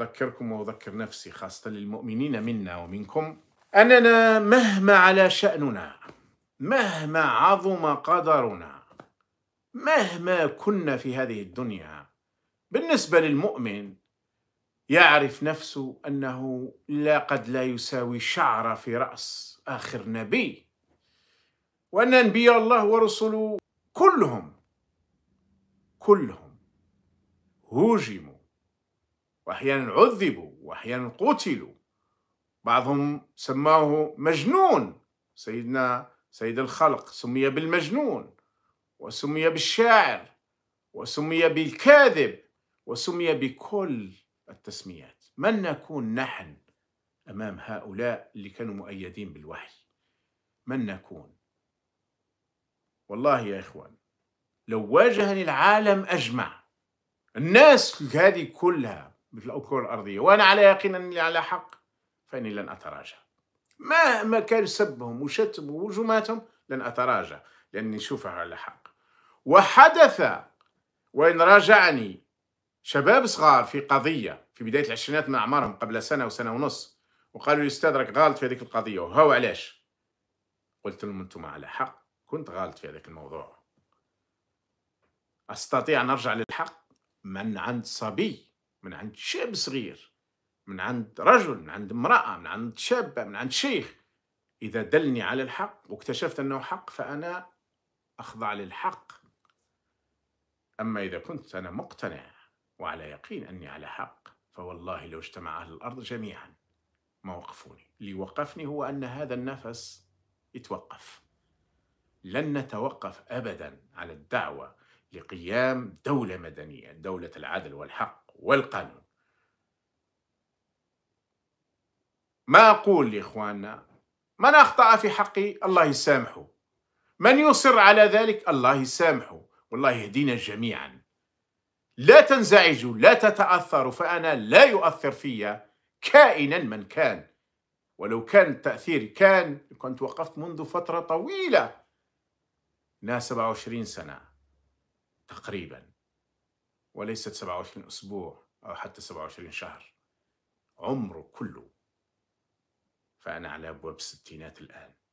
أذكركم وأذكر نفسي خاصة للمؤمنين منا ومنكم أننا مهما على شأننا مهما عظم قدرنا مهما كنا في هذه الدنيا بالنسبة للمؤمن يعرف نفسه أنه لا قد لا يساوي شعر في رأس آخر نبي وأن أنبياء الله ورسله كلهم كلهم هوجموا وأحيانا عذبوا وأحيانا قتلوا بعضهم سماه مجنون سيدنا سيد الخلق سمي بالمجنون وسمي بالشاعر وسمي بالكاذب وسمي بكل التسميات من نكون نحن أمام هؤلاء اللي كانوا مؤيدين بالوحي من نكون والله يا إخوان لو واجهني العالم أجمع الناس هذه كلها مثل الكرة الأرضية وأنا على يقين أني على حق فإني لن أتراجع مهما كان سبهم وشتمهم وهجوماتهم لن أتراجع لأني أشوفها على حق وحدث وإن راجعني شباب صغار في قضية في بداية العشرينات من أعمارهم قبل سنة وسنة ونص وقالوا لي أستاذ راك غالط في هذيك القضية وهو علاش قلت لهم أنتم على حق كنت غالط في هذاك الموضوع أستطيع أن أرجع للحق من عند صبي من عند شاب صغير من عند رجل من عند امرأة من عند شابة من عند شيخ إذا دلني على الحق واكتشفت أنه حق فأنا أخضع للحق أما إذا كنت أنا مقتنع وعلى يقين أني على حق فوالله لو اجتمع أهل الأرض جميعا ما وقفوني اللي وقفني هو أن هذا النفس يتوقف لن نتوقف أبدا على الدعوة لقيام دولة مدنية دولة العدل والحق والقانون ما أقول لإخواننا من أخطأ في حقي الله يسامحه من يصر على ذلك الله يسامحه والله يهدينا جميعا لا تنزعجوا لا تتأثروا فأنا لا يؤثر فيا كائنا من كان ولو كان التأثير كان كنت وقفت منذ فترة طويلة نا 27 سنة تقريباً وليست 27 أسبوع أو حتى 27 شهر عمره كله فأنا على أبواب الستينات الآن